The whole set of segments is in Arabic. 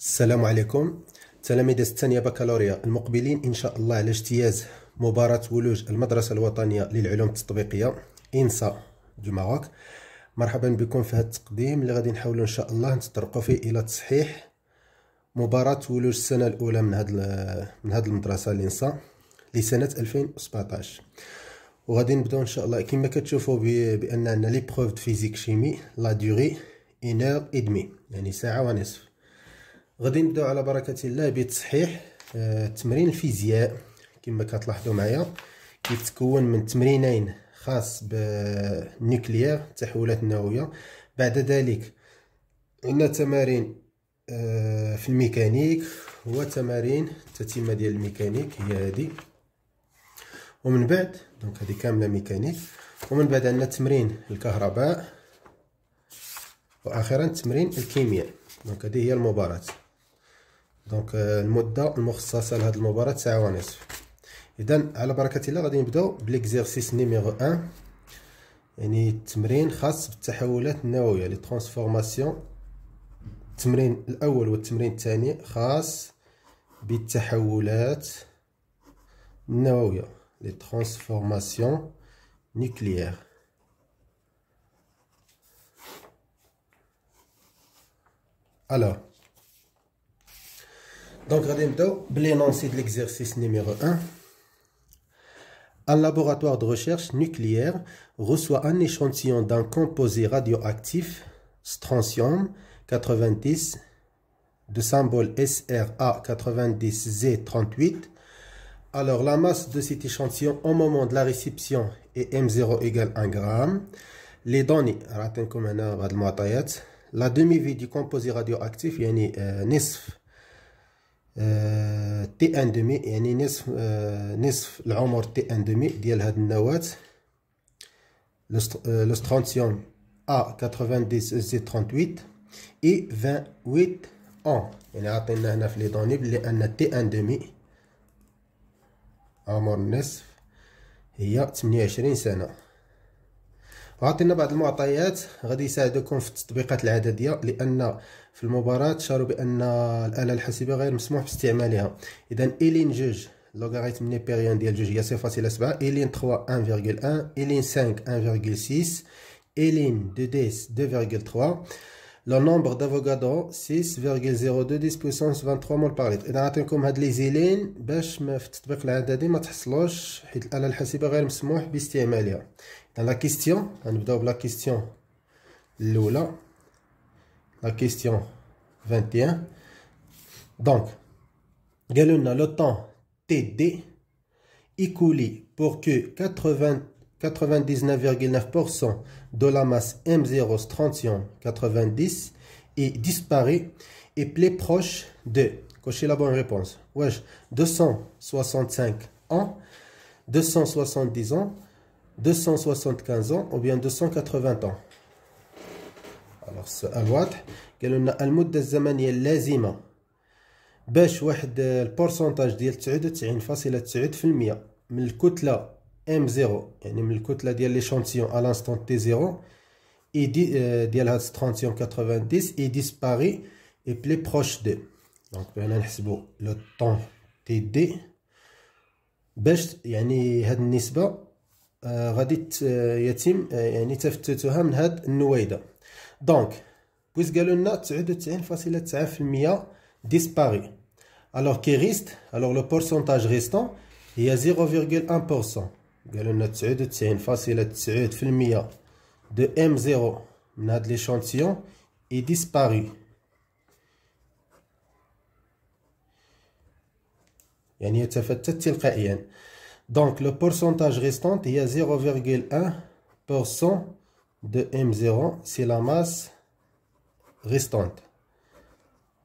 السلام عليكم تلاميذ الثانية بكالوريا المقبلين إن شاء الله على اجتياز مباراة ولوج المدرسة الوطنية للعلوم التطبيقية إنسا دو ماروك مرحبا بكم في هذا التقديم اللي غادي نحاولوا إن شاء الله نتطرقوا فيه إلى تصحيح مباراة ولوج السنة الأولى من هاد من هاد المدرسة لإنسا لسنة 2017 وغادي نبداو إن شاء الله كما كتشوفوا بأن عندنا لي بروف فيزيك شيمي لا دوغي إينوغ إدمي يعني ساعة ونصف غادي نبداو على بركه الله بتصحيح آه، تمرين الفيزياء كما كتلاحظوا معايا كيتكون من تمرينين خاص بالنيوكليير التحولات النوويه بعد ذلك عندنا تمارين آه، في الميكانيك وتمارين التتمه ديال الميكانيك هي هذه ومن بعد دونك هذه كامله ميكانيك ومن بعد عندنا تمرين الكهرباء واخيرا تمرين الكيمياء دونك هذه هي المباراه دونك euh, المده المخصصه لهاد المباراه ساعه ونصف اذا على بركه الله غادي نبداو بليكزيرسيس نيميرو 1 يعني التمرين خاص بالتحولات النوويه لي ترانسفورماسيون التمرين الاول والتمرين الثاني خاص بالتحولات النوويه لي ترانسفورماسيون نيكليير alors Donc, l'énoncé de l'exercice numéro 1. Un laboratoire de recherche nucléaire reçoit un échantillon d'un composé radioactif, strontium 90, de symbole SRA 90Z38. Alors, la masse de cet échantillon au moment de la réception est M0 égale 1 g. Les données, la demi-vie du composé radioactif, il y a euh, آه، تي ان دومي يعني نصف آه، نصف العمر تي ان دومي ديال هاد النواة لو سترونسيون ا 90 زي 38 اي 28 اون يعني عطينا هنا في لي دوني بلي ان تي ان دومي عمر النصف هي 28 سنه وعطينا بعض المعطيات غادي يساعدكم في التطبيقات العدديه لان في المباراة شاروا بأن الآلة الحاسبة غير مسموح باستعمالها إذا إلين جوج لوغاريتم نيبيريان ديال جوج هي صفر فاصلة سبعة إلين تخوا أن فيغكول أن إلين سانك أن فيغكول سيس إلين دو ديس دو فيغكول تخوا لو نومبغ دافوغادو سيس فيغكول زيرو دو ديس بوسونس فان تخوا مول باغ ليتر إذا عطيكم هاد لي زيلين باش ما في التطبيق العددي ما تحصلوش حيت الآلة الحاسبة غير مسموح باستعمالها إذا لا كيستيون غنبداو بلا كيستيون الأولى la question 21. Donc, a le temps TD écoulé pour que 99,9% de la masse M0 90 est disparaît et plaît proche de, cochez la bonne réponse, ouais, 265 ans, 270 ans, 275 ans ou bien 280 ans. خلاص السؤال واضح قالوا لنا المده الزمنيه اللازمه باش واحد البورسونتاج ديال تسعود تسعود وتسعين فاصلة في المية من الكتله ام زيرو يعني من الكتله ديال ليشونتيون ا لانستون تي 0 يدي ديال هاد سترانتيون 90 يديسباري اي بلي بروش دو دونك بغينا نحسبو لو طون تي دي باش يعني هاد النسبه آه غادي آه، يتم آه يعني تفتتها من هاد النويده Donc, puisque le a 99.9% disparu. Alors qui reste Alors le pourcentage restant il y a 0,1%. قالوا لنا 99.9% de M0 de de l'échantillon est disparu. Donc le pourcentage restant il y a 0,1% de M0 c'est la masse restante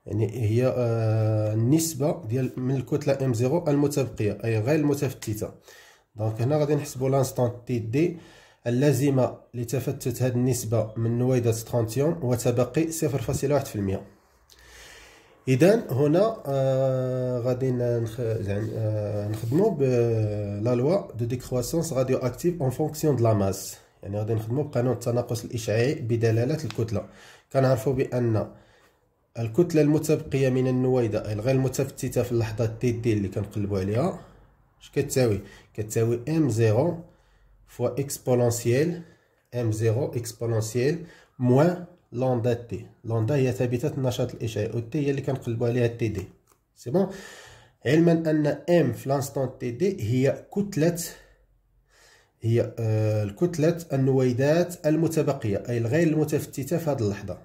يعني هي آه، النسبة ديال من الكتلة M0 المتبقية أي غير المتفتتة دونك هنا غادي نحسبو لانستانت تي دي اللازمة لتفتت هاد النسبة من نويدة سترونتيوم وتبقي صفر إذا هنا في آه، غادي نخ... يعني غادي آه، نخدمو بلا لوا دو ديكخواسونس راديو أكتيف أون فونكسيون دو لا ماس يعني غادي نخدمو بقانون التناقص الاشعاعي بدلاله الكتله كنعرفو بان الكتله المتبقيه من النويدة الغير يعني متفتته في اللحظه تي دي اللي كنقلبو عليها اش كتساوي كتساوي ام زيرو فوا اكسبونونسييل ام زيرو اكسبونونسييل موان لوندا تي لوندا هي ثابته النشاط الاشعاعي و تي هي اللي كنقلبو عليها تي دي سي بون علما ان ام في لانستون تي دي هي كتله هي آه، الكتلة النويدات المتبقية أي الغير المتفتتة في هذه اللحظة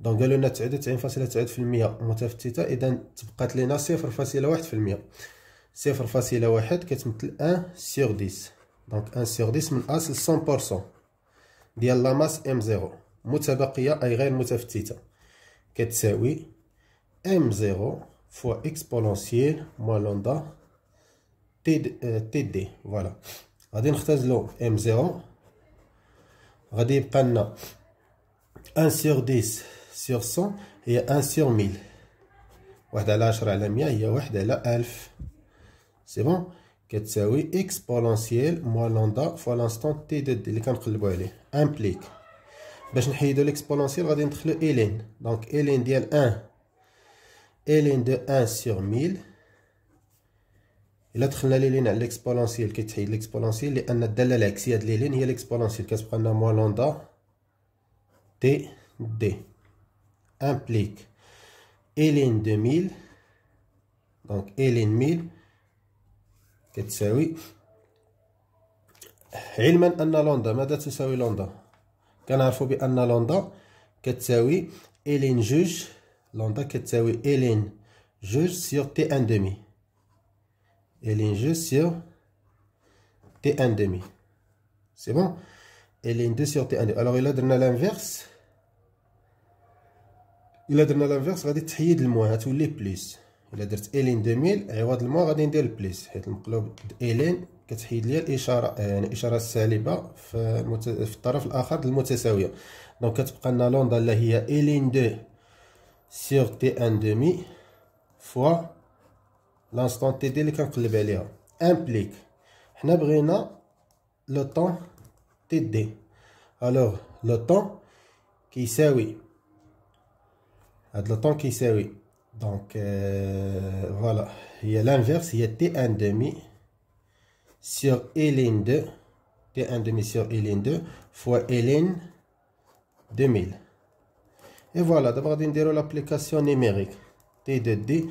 دونك قالو لنا تعود فاصلة تسعود في المية متفتتة إذا تبقات لنا صفر فاصلة واحد في المية صفر فاصلة واحد كتمثل أن سيغ ديس دونك أن سيغ ديس من أصل صون بورسون ديال لاماس إم زيرو متبقية أي غير متفتتة كتساوي إم زيرو فوا إكسبونونسييل موان لوندا تي دي فوالا غادي نختزلو ام زيرو غادي يبقى لنا ان سيغ ديس سيغ سون هي ان سيغ ميل واحد على عشرة على مية هي واحد على ألف سي بون كتساوي اكس بولونسييل موا لوندا فوا لانستون تي دو دي اللي كنقلبو عليه امبليك باش نحيدو ليكسبونونسييل غادي ندخلو الين دونك الين ديال ان الين دو ان سيغ ميل الا دخلنا لي لين على ليكسبونونسيال كيتحيد ليكسبونونسيال لان الداله العكسيه ديال لي لين هي ليكسبونونسيال كتبقى لنا موان لوندا تي دي امبليك اي لين 2000 دونك اي لين 1000 كتساوي علما ان لوندا ماذا تساوي لوندا كنعرفوا بان لوندا كتساوي اي لين جوج لوندا كتساوي اي لين جوج سيغ تي ان دومي et l'ing sur T1 demi. C'est bon Et l'ing sur T1 demi. Alors, il a donné l'inverse. Il a donné l'inverse, il a moins, تحيد الموان غتولي بليس. الا درت الين 2000 عوض الموان غادي ندير بليس حيت المقلوب plus. كتحيد ليا الاشاره يعني الاشاره السالبه في, المت... في الطرف الاخر المتساويه دونك كتبقى لنا لوندا اللي هي الين 2 سيغ تي ان دومي فوا L'instant TD le club est lié implique. Je ne sais le temps TD. Alors, le temps qui est sérieux. Le temps qui est sérieux. Donc, euh, voilà. Il y a l'inverse. Il y a T1 demi sur Hélène 2. T1 demi sur Hélène 2. fois Hélène 2000. Et voilà. D'abord, je vais l'application numérique. T2D.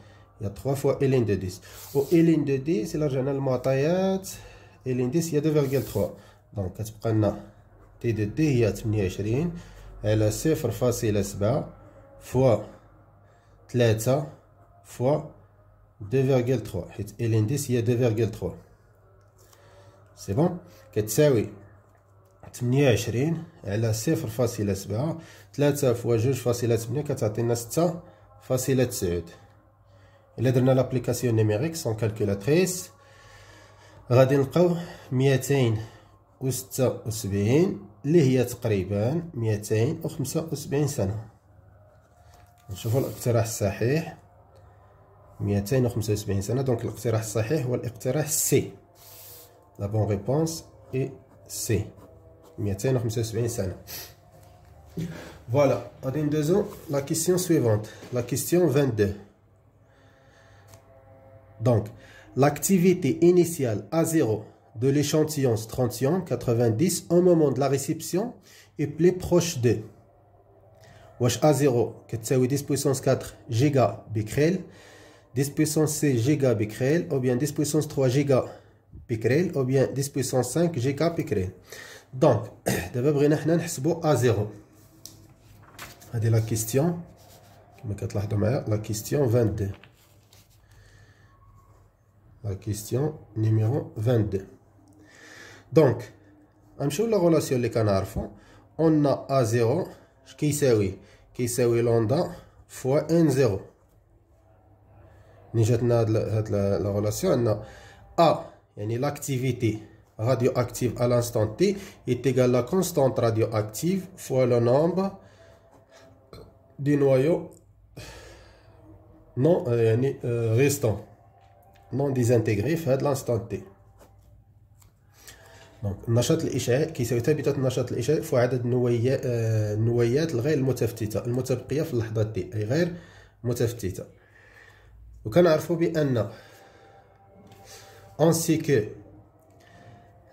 Il y a 3 fois ln de 10. Au ln de 10, là, j'ai المعطيات ln 10 هي 2.3 دونك كتبقى لنا تي دو دي هي 28 على 0.7 فوا 3 فوا 2.3 حيت ln 10 هي 2.3 سي بون كتساوي 28 على فاصلة 0.7 3 فوا فاصلة 2.8 كتعطينا فاصلة 6.9 L'application numérique, نيميريك calculatrice, كالكولاتريس غادي نلقاو 276 اللي هي تقريبا نشوفوا الاقتراح الصحيح 275 Voilà, on deux ans La question suivante, la question 22. Donc, l'activité initiale A0 de l'échantillon 3190 90 au moment de la réception est plus proche de A0 كتساوي 10 puissance 4 giga becquerel 10 puissance 6 giga becquerel ou bien 10 puissance 3 giga becquerel ou bien 10 puissance 5 giga becquerel Donc, d'abord, بغينا حنا A0 la la question. La question 22 la question numéro 22. Donc, on va la relation les canards. On a A0 qui est qui est lambda fois N0. Nous la relation. On a A, l'activité radioactive à l'instant T, est égale à la constante radioactive fois le nombre du noyau non, euh, euh, restant. نون ديزانتيغري في هاد لانستان تي دونك النشاط الاشعاعي كيساوي ثابته النشاط الاشعاعي فوق عدد النويات الغير المتفتته المتبقيه في اللحظه تي اي غير متفتته وكنعرفوا بان سي كو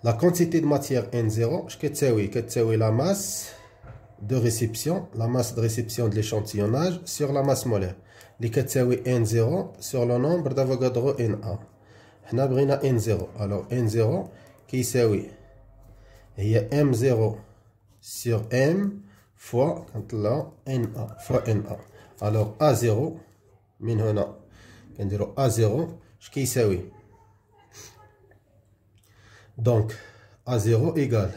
لا كونتيتي دو ماتيير ان زيرو اش كتساوي كتساوي لا ماس de réception, la masse de réception de l'échantillonnage sur la masse molaire. Les N0 sur le nombre d'Avogadro NA. On a N0. Alors N0 qui est Il y a M0 sur M fois quand là, NA fois NA. Alors A0 من هنا A0 اش oui donc A0 égale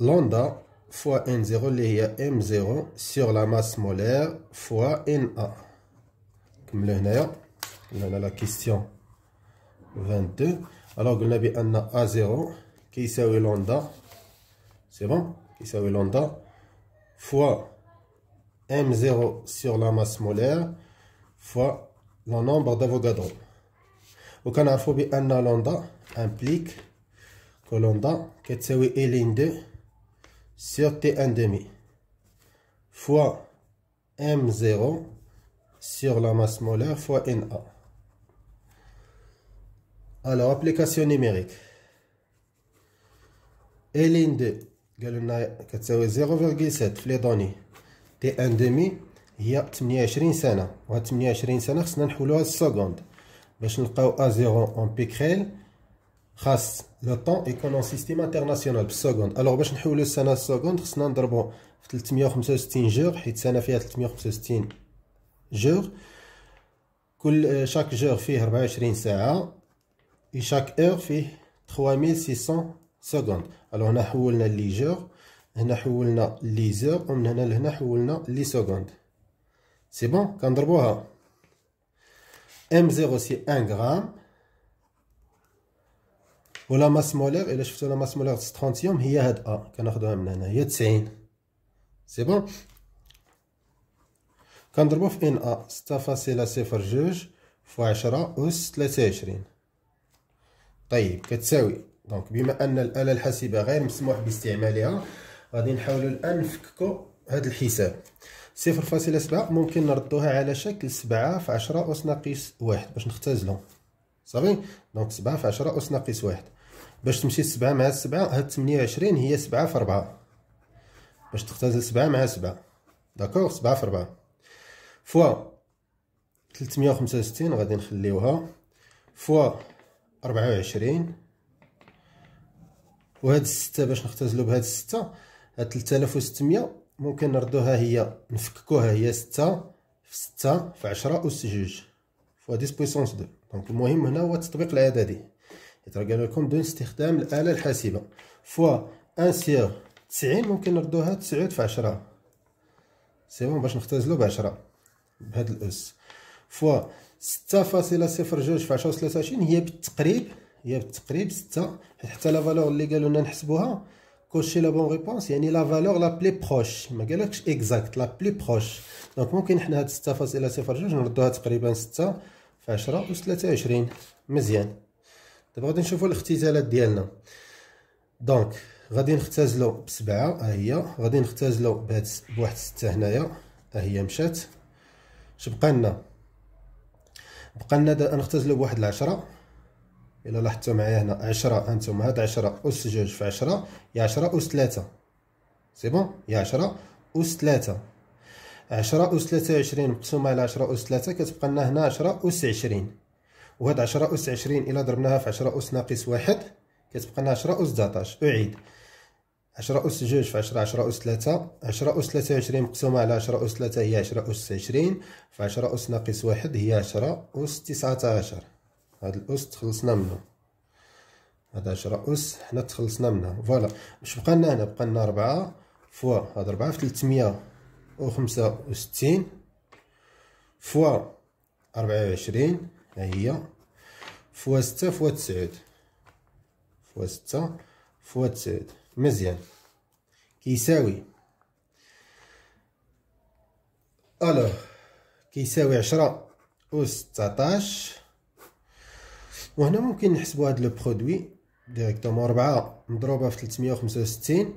lambda fois N0 les M0 sur la masse molaire fois NA كملوا on a la question 22 alors قلنا un A0 qui lambda c'est bon qui كيساوي lambda fois M0 sur la masse molaire fois le nombre d'Avogadro وكنعرفوا a lambda implique que lambda كتساوي L2 sur T1,5 fois M0 sur la masse molaire fois NA. Alors, application numérique. Et ligne 2, كتساوي 0.7 في لي دوني تي ان دومي هي 28 سنة و 28 سنة خصنا نحولوها للسكوند باش نلقاو ا زيرو اون بيكريل خاص لو طون يكون سيستيم انترناسيونال بالسكوند الوغ باش نحولو السنه السكوند خصنا نضربو في 365 جور حيت سنه فيها 365 جور كل شاك جور فيه 24 ساعه اي شاك اور فيه 3600 سكوند الوغ هنا حولنا لي جور هنا حولنا لي زور ومن هنا لهنا حولنا لي سكوند سي بون كنضربوها ام 0 سي 1 غرام ولا ماس مولير الا شفتوا لا ماس مولير 30 يوم هي هاد ا كناخذوها من هنا هي 90 سي بون كنضربو في ان ا 6.02 فوا 10 اس 23 طيب كتساوي دونك بما ان الاله الحاسبه غير مسموح باستعمالها غادي نحاولوا الان نفككوا هذا الحساب صفر فاصلة سبعة ممكن نردوها على شكل سبعة في عشرة أس ناقص واحد باش نختزلهم صافي دونك سبعة في عشرة أس ناقص واحد باش تمشي سبعة مع سبعة هاد 28 هي سبعة في ربعة باش تختزل سبعة مع سبعة داكوغ سبعة في ربعة فوا 365 غادي نخليوها فوا 24 وهاد الستة باش نختزلو بهاد الستة هاد 3600 ممكن نردوها هي نفككوها هي ستة في ستة في عشرة أس جوج فوا ديس بويسونس دو دونك المهم هنا هو التطبيق العددي يترقم لكم دون استخدام الآلة الحاسبة فوا أن سيغ تسعين ممكن نردوها تسعود في عشرة سي بون باش نختزلو بعشرة بهاد الأس فوا ستة فاصلة صفر جوج في عشرة و وثلاثة وعشرين هي بالتقريب هي بالتقريب ستة حيت حتى لا فالور اللي قالو لنا نحسبوها كوشي لا بون غيبونس يعني لا فالور لا بلي بخوش مقالكش قالكش اكزاكت لا بلي بخوش دونك ممكن حنا هاد ستة فاصلة صفر جوج نردوها تقريبا ستة في عشرة و وثلاثة وعشرين مزيان دابا غادي نشوفوا الاختزالات ديالنا دونك غادي نختزلو بسبعة ها هي غادي نختزلو بهاد بواحد ستة هنايا ها هي مشات شبقالنا لنا بقى لنا نختزلو بواحد العشرة الا لاحظتوا معايا هنا عشرة هانتوما هاد عشرة أس جوج في عشرة يا عشرة أس تلاتة سي بون يا عشرة أس تلاتة عشرة أس تلاتة وعشرين مقسومة على عشرة أس تلاتة كتبقى لنا هنا عشرة أس عشرين وهاد 10 أس 20 إلا ضربناها في 10 أس ناقص واحد كتبقى لنا 10 أس 19 أعيد 10 أس جوج في 10 10 أس 3 10 أس 23 مقسومة على 10 أس 3 هي 10 أس 20 في 10 أس ناقص واحد هي 10 أس 19 هاد الأس تخلصنا منه هاد 10 أس حنا تخلصنا منها فوالا باش بقى لنا هنا بقى لنا 4 فوا هاد 4 في 365 فوا 24 ها هي فوا ستة فوا تسعود فوا ستة فوا تسعود مزيان كيساوي الو كيساوي عشرة أو ستطاش وهنا ممكن نحسبو هاد لو برودوي ديريكتومون ربعة مضروبة في تلتمية وخمسة وستين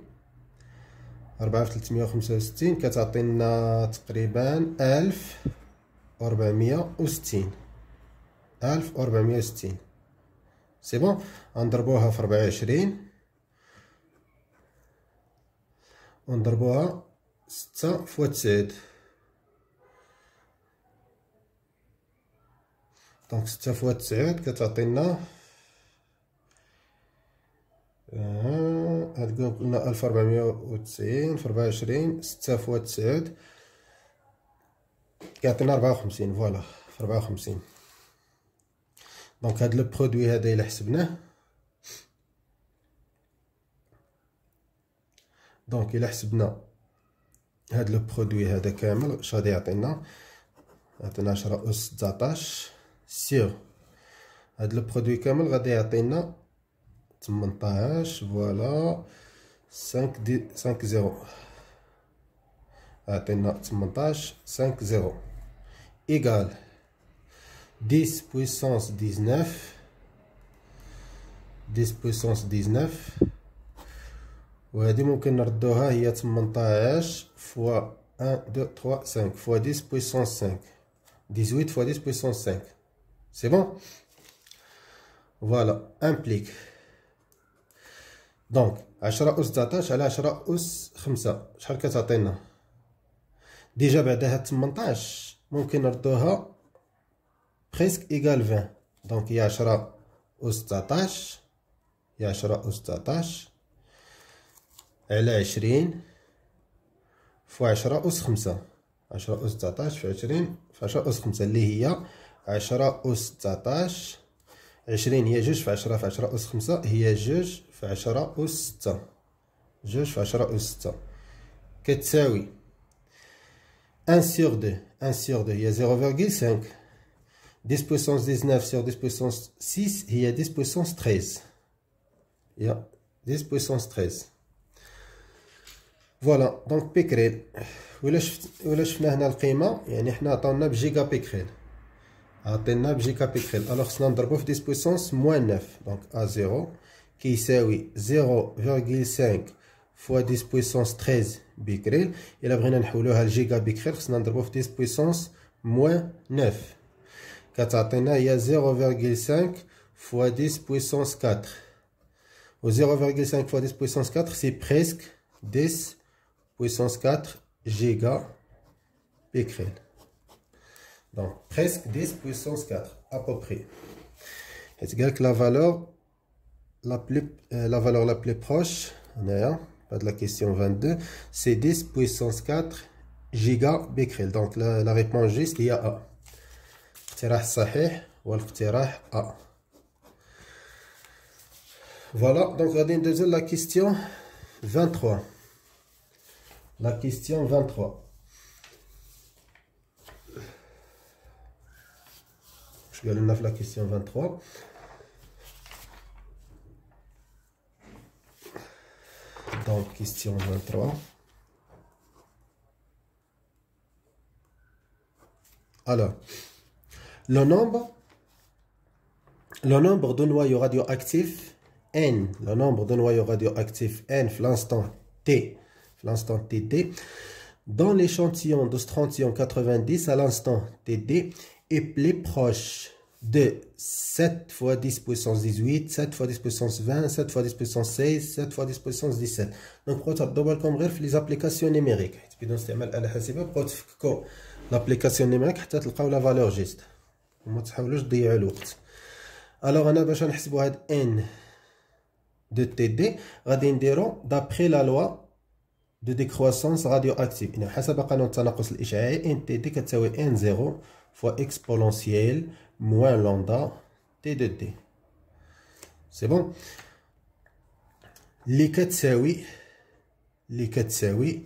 ربعة في تلتمية وخمسة وستين كتعطينا تقريبا ألف وربعمية وستين ألف وأربعمية وستين سي بون غنضربوها في ربعة وعشرين ونضربوها ستة فوا تسعود دونك ستة فوا تسعود كتعطينا آه، هادكم قلنا ألف ربعمية وتسعين في ربعة وعشرين ستة فوا تسعود كيعطينا ربعة وخمسين فوالا في ربعة وخمسين دونك هاد لو برودوي هذا الا حسبناه دونك الا حسبنا هاد لو برودوي هذا كامل اش غادي يعطينا عطينا 10 اس 19 سيغ هاد لو برودوي كامل غادي يعطينا 18 فوالا 5 دي 5 0 عطينا 18 5 0 ايغال 10 puissance 19 10 puissance 19 وهذه ممكن نردوها هي 18 fois 1 2 3 5 fois 10 puissance 5 18 fois 10 puissance 5 c'est bon voilà implique Donc, 10 اس 19 على 10 اس 5 شحال كتعطينا ديجا 18 ممكن نردوها بريسك إيكال فان دونك هي عشرة أس 19 هي عشرة أس 19 على عشرين في عشرة أس خمسة عشرة أس 19 في عشرين في عشرة أس خمسة اللي هي عشرة أس 19 عشرين هي جوج في عشرة في عشرة أس خمسة هي جوج في عشرة أس ستة جوج في عشرة أس ستة كتساوي أن سيغ دو أن سيغ دو هي زيرو 0,5 10 puissance 19 sur 10 puissance 6, il y a 10 puissance 13. Il 10 puissance 13. Voilà, donc picril. Où est-ce que nous avons fait Nous avons y a Nous avons gigapécrel. Alors, nous avons fait 10 puissance moins 9, donc A0, qui est 0,5 fois 10 puissance 13 Pécrel. Et là, nous avons giga gigapécrel, nous avons 10 puissance moins 9 y a 0,5 fois 10 puissance 4 0,5 fois 10 puissance 4 c'est presque 10 puissance 4 giga becquerel donc presque 10 puissance 4 à peu près c'est la valeur la plus euh, la valeur la plus proche pas de la question 22 c'est 10 puissance 4 giga becquerel donc la, la réponse juste il y a A a Voilà, donc غادي la question 23. La question 23. Je vais aller la question 23. Donc, question 23. Alors, le nombre, le nombre de noyaux radioactifs n, le nombre de noyaux radioactifs n, l'instant t, l'instant td dans l'échantillon de strontium 90 à l'instant td est plus proche de 7 fois 10 puissance 18, 7 fois 10 puissance 20, 7 fois 10 puissance 16, 7 fois 10 puissance 17. Donc, les applications numériques. L'application numérique, la valeur juste. وما تحاولوش تضيع الوقت الوغ انا باش نحسبوا هاد ان دو تي دي غادي نديرو دابخي لا لوا دو ديكرواسونس راديو اكتيف يعني حسب قانون التناقص الاشعاعي ان تي دي كتساوي ان زيرو فوا اكسبولونسييل موان لوندا تي دو دي سي بون لي كتساوي لي كتساوي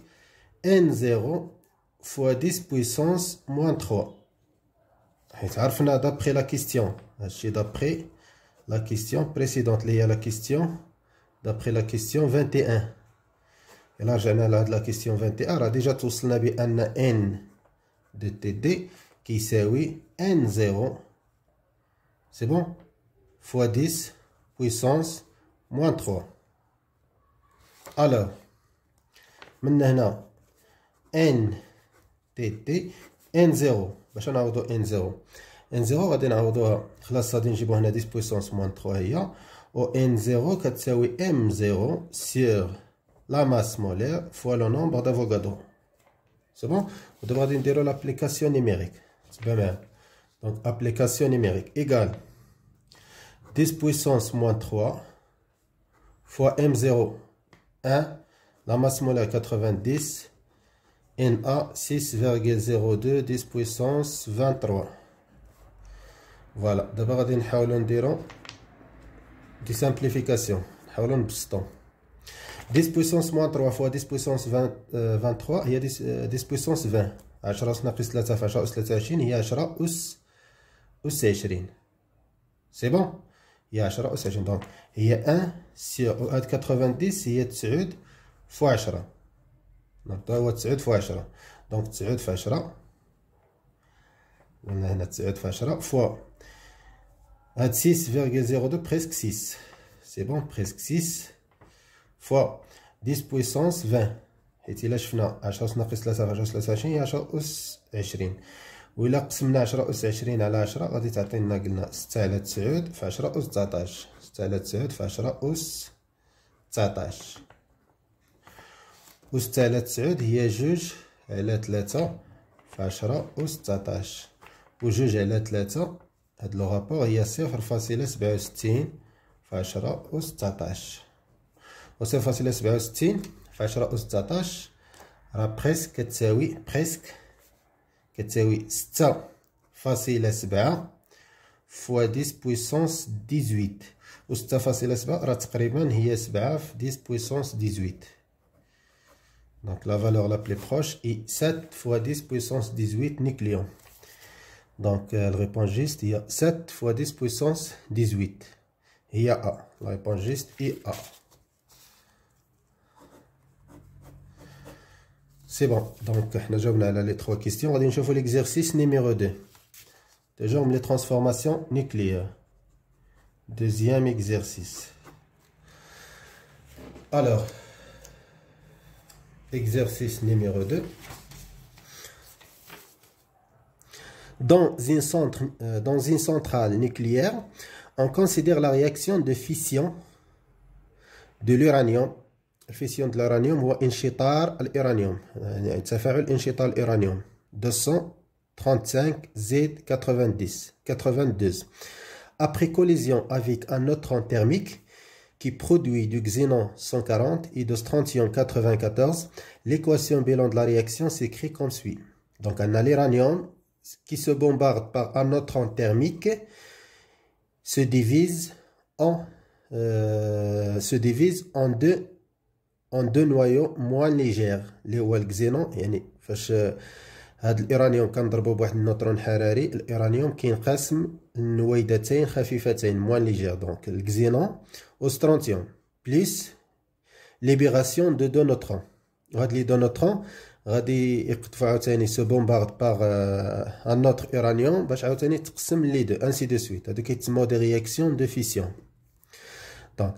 ان زيرو فوا ديس بويسونس موان 3 D'après la question, d'après la question précédente, il y a la question, d'après la question 21. Et là, ai la question 21. Alors, déjà, tout cela, on n de TD qui oui n0. C'est bon Fois 10 puissance moins 3. Alors, maintenant, n TD n0. Par exemple, n0. N0, quand on a au doigt, 6000 fois 10 puissance moins trois, ou n0 égal m0 sur la masse molaire fois le nombre d'Avogadro. C'est bon On va dire l'application numérique. C'est bien. Donc, application numérique égale 10 puissance moins 3 fois m0. 1, la masse molaire 90. Na 6,02 10 puissance 23 voilà d'abord on va dire, de simplification نحاولوا نبسطوا 10 puissance moins 3 fois 10 puissance 20 il 23 a 10, puissance 20 10 puissance moins 3 fois 10 puissance 23 10 20 Il y a 10 Donc, 20 y a 1 sur 90 هي 9 fois 10 نبداو هو تسعود فوا عشرة دونك تسعود في عشرة قلنا هنا تسعود في عشرة فوا هاد سيس فيغكيل زيرو دو بريسك سيس سي بون بريسك سيس فوا ديس بويسونس فان حيت إلا شفنا عشرة ناقص ثلاثة في عشرة ثلاثة وعشرين هي عشرة أس عشرين و إلا قسمنا عشرة أس عشرين على عشرة غادي تعطينا قلنا ستة على تسعود في عشرة أس تسعطاش ستة على تسعود في عشرة أس تسعطاش أس على تسعود هي جوج على تلاتة في عشرة أس تسعطاش وجوج على تلاتة هاد لو غابور هي صفر فاصلة سبعة وستين في عشرة أس تسعتاش و صفر فاصلة سبعة وستين في عشرة أس تسعتاش راه بريسك كتساوي بريسك كتساوي ستة فاصلة سبعة فوا ديس بويسونس ديزويت و ستة فاصلة سبعة راه تقريبا هي سبعة في ديس بويسونس ديزويت Donc la valeur la plus proche est 7 fois 10 puissance 18 nucléon. Donc euh, elle la réponse juste est 7 fois 10 puissance 18. Il y a A. La réponse juste est A. C'est bon. Donc, nous avons les trois questions. On va voir l'exercice numéro 2. Déjà, on les transformations nucléaires. Deuxième exercice. Alors, Exercice numéro 2. Euh, dans une, centrale nucléaire, on considère la réaction de fission de l'uranium. Fission de l'uranium ou انشطار à l'uranium 235 euh, Z 90 92 après collision avec un neutron thermique qui produit du xénon 140 et de strontium 94, l'équation bilan de la réaction s'écrit comme suit. Donc un aléranium qui se bombarde par un neutron thermique se divise en, euh, se divise en deux en deux noyaux moins légers, les xénon, هاد الايرانيوم كنضربو بواحد النوترون حراري الايرانيوم كينقسم لنويدتين خفيفتين موان ليجير دونك الكزينون وسترونتيوم بليس ليبيغاسيون دو دو نوترون وهاد لي دو نوترون غادي يقطفو عاوتاني سو بومبارد باغ ان آه، نوتر ايرانيوم باش عاوتاني تقسم لي دو انسي دو سويت هادو كيتسمو دي رياكسيون دو فيسيون دونك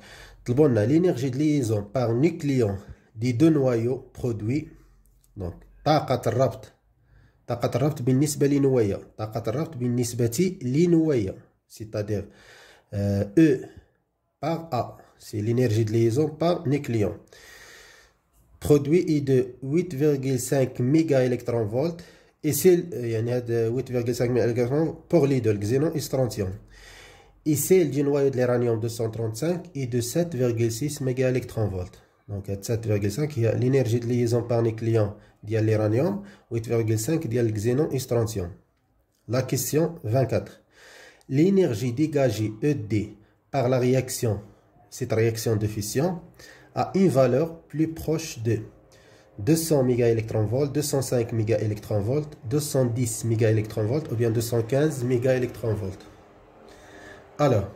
طلبوا لنا لينيرجي دو ليزون باغ نيكليون دي دو نوايو برودوي دونك طاقه الربط c'est-à-dire E par A, c'est l'énergie de liaison par nucléon. Produit est de 8,5 mégaélectronvolts et c'est euh, 8,5 mégaélectronvolts pour l'idol xénon et strontium. Et celle du noyau de l'uranium 235 est de 7,6 volts. Donc 7,5, il y l'énergie de liaison par nucléon ديال و 8,5 ديال et strontium. La question 24. L'énergie dégagée ED par la réaction, cette réaction de fission, a une valeur plus proche de 200 MeV, 205 MeV, 210 MeV ou bien 215 MeV. Alors,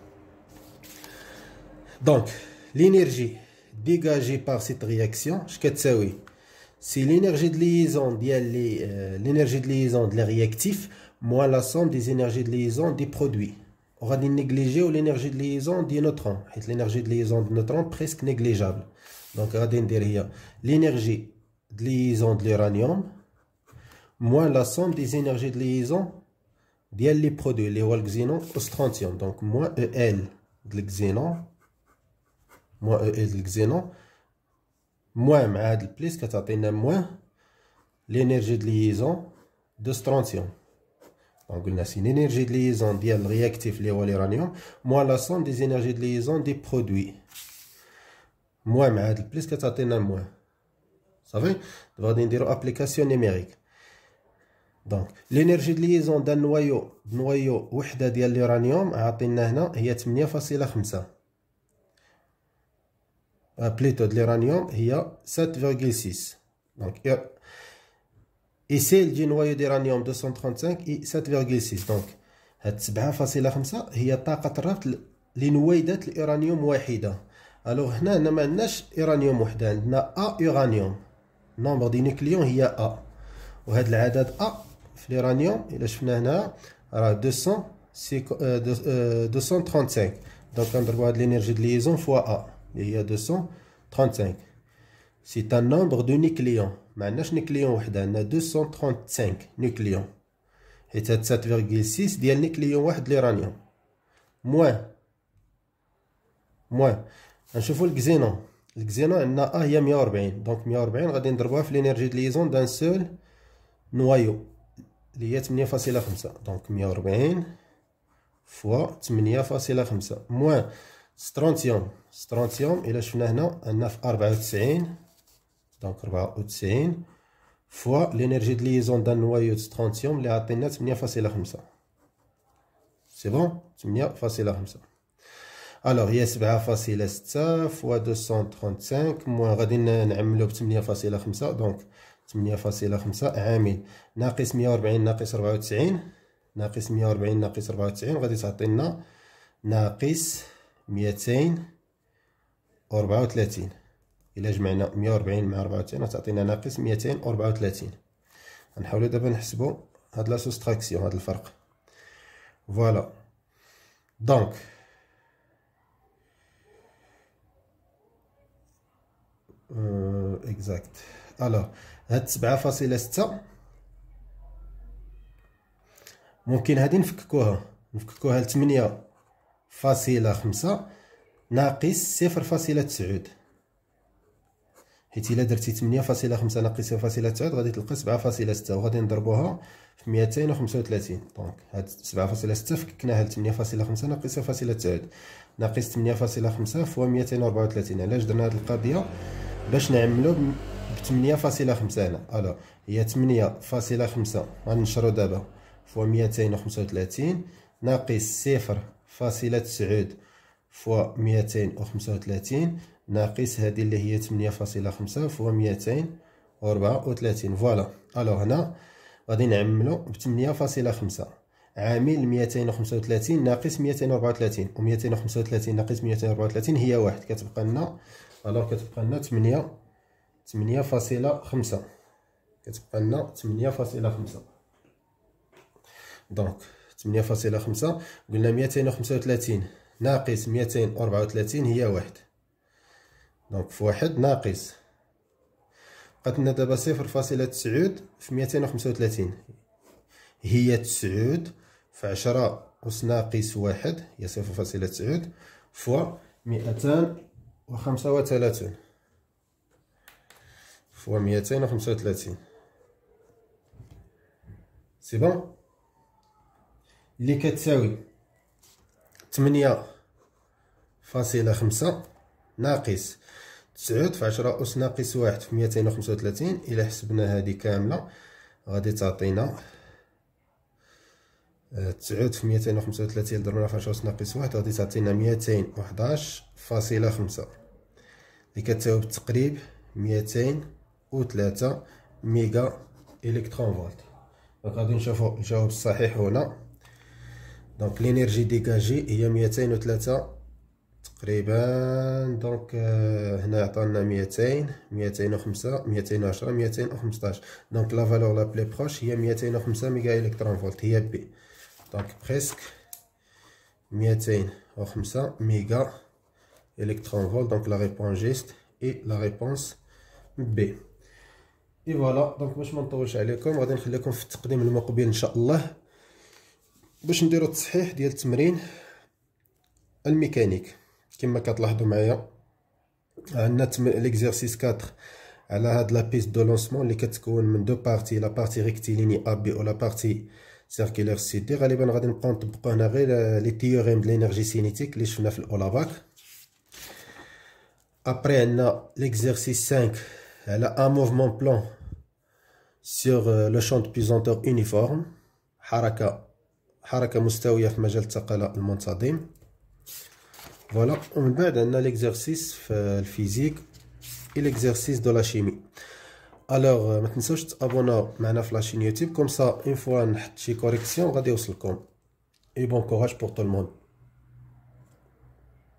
donc, l'énergie dégagée par cette réaction, je c'est l'énergie de liaison euh, l'énergie de liaison de réactif moins la somme des énergies de liaison des produits on va négliger l'énergie de liaison des neutrons l'énergie de liaison des neutrons presque négligeable donc on va derrière l'énergie de liaison de l'uranium moins la somme des énergies de liaison des produits, produits moins EL de strontium موان مع هاد البليس كتعطينا موان لينيرجي دو ليزون دو سترونسيون دونك قلنا سي لينيرجي دو ليزون ديال الرياكتيف اللي هو اليورانيوم موان لا سون دي زينيرجي دو ليزون دي برودوي موان مع هاد البليس كتعطينا موان صافي دابا غادي نديرو ابليكاسيون نيميريك دونك لينيرجي دو ليزون ديال نوايو نوايو وحده ديال اليورانيوم عاطينا هنا هي 8.5 pléthode de l'uranium, il y a 7,6. Donc, et celle du noyau d'uranium 235 et 7,6. Donc, il y a ta quatre de l'uranium Alors, nous avons un uranium Nous avons A uranium. Le nombre de nucléons est A. Et le A, l'uranium, il est 235. Euh, euh, Donc, on doit l'énergie de liaison fois A. اللي هي 235 سي تان نومبر دو نيكليون ما عندناش نيكليون وحده عندنا 235 نيكليون حيت 7.6 ديال نيكليون واحد ليرانيوم موان موان نشوفوا الكزينون الكزينون عندنا ا هي 140 دونك 140 غادي نضربوها في لينيرجي دي ليزون دان سول نوايو اللي هي 8.5 دونك 140 فوا 8.5 موان سترونتيوم سترونتيوم الا شفنا هنا عندنا في 94 دونك 94 فوا لينيرجي دو ليزون دان نوايو سترونتيوم اللي عطينا 8.5 سي بون 8.5 الوغ هي 7.6 فوا 235 موان غادي نعملو ب 8.5 دونك 8.5 عامل ناقص 140 ناقص 94 ناقص 140 ناقص 94 غادي تعطينا ناقص ميتين وربعة وثلاثين إلا جمعنا مية وربعين مع ربعة وثلاثين غتعطينا ناقص ميتين وربعة وثلاثين غنحاولو دابا نحسبو هاد لا سوستراكسيون هاد الفرق فوالا دونك اكزاكت الوغ هاد سبعة فاصلة ستة ممكن هادي نفككوها نفككوها لتمنية فاصله خمسة ناقص صفر فاصله تسعود حيت الا درتي تمنية فاصله خمسة ناقص صفر فاصله تسعود غادي تلقى سبعة فاصله ستة وغادي نضربوها في ميتين وخمسة وثلاثين دونك هاد سبعة فاصله ستة فككناها لتمنية فاصله خمسة ناقص صفر فاصله تسعود ناقص تمنية فاصله خمسة فوا ميتين وربعة وثلاثين علاش درنا هاد القضية باش نعملو بتمنية فاصله خمسة هنا الو هي تمنية فاصله خمسة غنشرو دابا فوا ميتين وخمسة وثلاثين ناقص صفر فاصلة تسعود فوا ميتين أو خمسة وثلاثين ناقص هذه اللي هي تمنية فاصلة خمسة فوا ميتين وربعة وثلاثين فوالا ألوغ هنا غادي نعملو بتمنية فاصلة خمسة عامل ميتين وخمسة وثلاثين ناقص ميتين وربعة وثلاثين وميتين وخمسة وثلاثين ناقص ميتين وربعة وثلاثين هي واحد كتبقى لنا ألوغ كتبقى لنا تمنية تمنية فاصلة خمسة كتبقى لنا تمنية فاصلة خمسة دونك فاصلة خمسة قلنا ميتين وخمسة وثلاثين ناقص ميتين وثلاثين هي واحد دونك في واحد ناقص بقات لنا دابا صفر فاصلة تسعود في ميتين وخمسة وثلاثين هي تسعود في عشرة أس ناقص واحد هي صفر فاصلة تسعود فوا مئتان وخمسة وثلاثون فوا مئتين وخمسة وثلاثين سي بون اللي كتساوي تمنية فاصلة خمسة ناقص تسعود في عشرة أس ناقص واحد في ميتين وخمسة وثلاثين إلا حسبنا هذه كاملة غادي تعطينا آه، تسعود في ميتين وخمسة وثلاثين ضربنا في عشرة أس ناقص واحد غادي تعطينا ميتين وحداش فاصلة خمسة اللي كتساوي بالتقريب ميتين وثلاثة ميجا إلكترون فولت غادي نشوفو الجواب الصحيح هنا دونك لينيرجي ديكاجي هي ميتين تلاتة تقريبا دونك euh, هنا عطانا ميتين ميتين خمسة ميتين عشرة ميتين خمسطاش دونك لا فالور لا بلي بروش هي ميتين خمسة ميغا الكترون فولت هي بي دونك بريسك ميتين خمسة ميغا الكترون فولت دونك لا ريبونس جيست اي لا ريبونس بي اي فوالا دونك باش ما نطولش عليكم غادي نخليكم في التقديم المقبل ان شاء الله باش نديرو التصحيح ديال التمرين الميكانيك كما كتلاحظوا معايا عندنا ليكزيرسيس 4 على هاد لا بيست دو لونسمون اللي كتكون من دو بارتي لا بارتي ريكتيليني ا بي او لا بارتي سيركيلير سي دي غالبا غادي نبقاو نطبقو هنا غير لي تيوريم ديال لينيرجي سينيتيك اللي شفنا في باك ابري عندنا ليكزيرسيس 5 على ان موفمون بلون سور لو شون دو بيزونتور يونيفورم حركه حركه مستويه في مجال الثقل المنتظم فوالا ومن بعد عندنا ليكزارسيس في الفيزيك اي ليكزارسيس دو لا شيمي الوغ ما تنساوش تابوناو معنا في لاشين يوتيوب كوم سا اون فوا نحط شي كوريكسيون غادي يوصلكم اي بون كوراج بور طول الموند